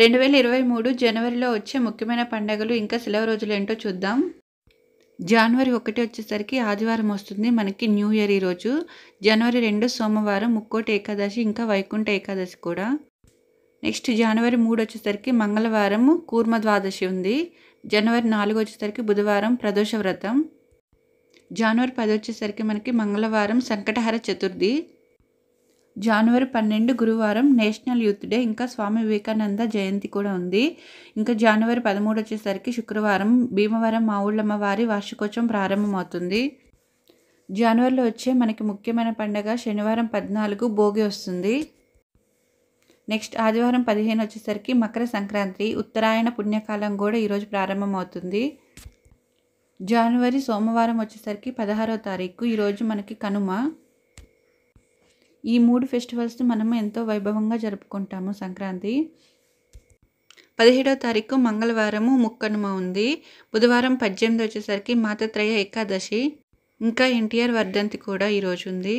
రెండు వేల ఇరవై మూడు జనవరిలో వచ్చే ముఖ్యమైన పండుగలు ఇంకా సెలవు రోజులు ఏంటో చూద్దాం జనవరి ఒకటి వచ్చేసరికి ఆదివారం వస్తుంది మనకి న్యూ ఇయర్ ఈరోజు జనవరి రెండు సోమవారం ముక్కోటి ఏకాదశి ఇంకా వైకుంఠ ఏకాదశి కూడా నెక్స్ట్ జనవరి మూడు వచ్చేసరికి మంగళవారం కూర్మ ద్వాదశి ఉంది జనవరి నాలుగు వచ్చేసరికి బుధవారం ప్రదోష వ్రతం జనవరి పది వచ్చేసరికి మనకి మంగళవారం సంకటహర చతుర్థి జనవరి పన్నెండు గురువారం నేషనల్ యూత్ డే ఇంకా స్వామి వివేకానంద జయంతి కూడా ఉంది ఇంకా జనవరి పదమూడు వచ్చేసరికి శుక్రవారం భీమవరం మావుళ్ళమ్మ వారి వార్షికోత్సవం ప్రారంభమవుతుంది జనవరిలో వచ్చే మనకి ముఖ్యమైన పండగ శనివారం పద్నాలుగు భోగి వస్తుంది నెక్స్ట్ ఆదివారం పదిహేను వచ్చేసరికి మకర సంక్రాంతి ఉత్తరాయణ పుణ్యకాలం కూడా ఈరోజు ప్రారంభమవుతుంది జనవరి సోమవారం వచ్చేసరికి పదహారో తారీఖు ఈరోజు మనకి కనుమ ఈ మూడు ఫెస్టివల్స్ మనము ఎంతో వైభవంగా జరుపుకుంటాము సంక్రాంతి పదిహేడో తారీఖు మంగళవారము ముక్కనుమ ఉంది బుధవారం పద్దెనిమిది వచ్చేసరికి మాతత్రయ ఏకాదశి ఇంకా ఎన్టీఆర్ వర్ధంతి కూడా ఈరోజు ఉంది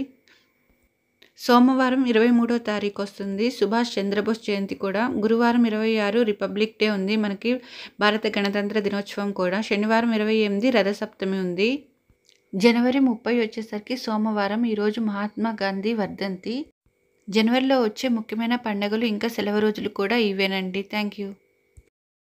సోమవారం ఇరవై మూడో తారీఖు వస్తుంది సుభాష్ చంద్రబోస్ జయంతి కూడా గురువారం ఇరవై ఆరు రిపబ్లిక్ డే ఉంది మనకి భారత గణతంత్ర దినోత్సవం కూడా శనివారం ఇరవై ఎనిమిది రథసప్తమి ఉంది జనవరి ముప్పై వచ్చేసరికి సోమవారం ఈరోజు మహాత్మా గాంధీ వర్ధంతి జనవరిలో వచ్చే ముఖ్యమైన పండుగలు ఇంకా సెలవు రోజులు కూడా ఇవేనండి థ్యాంక్ యూ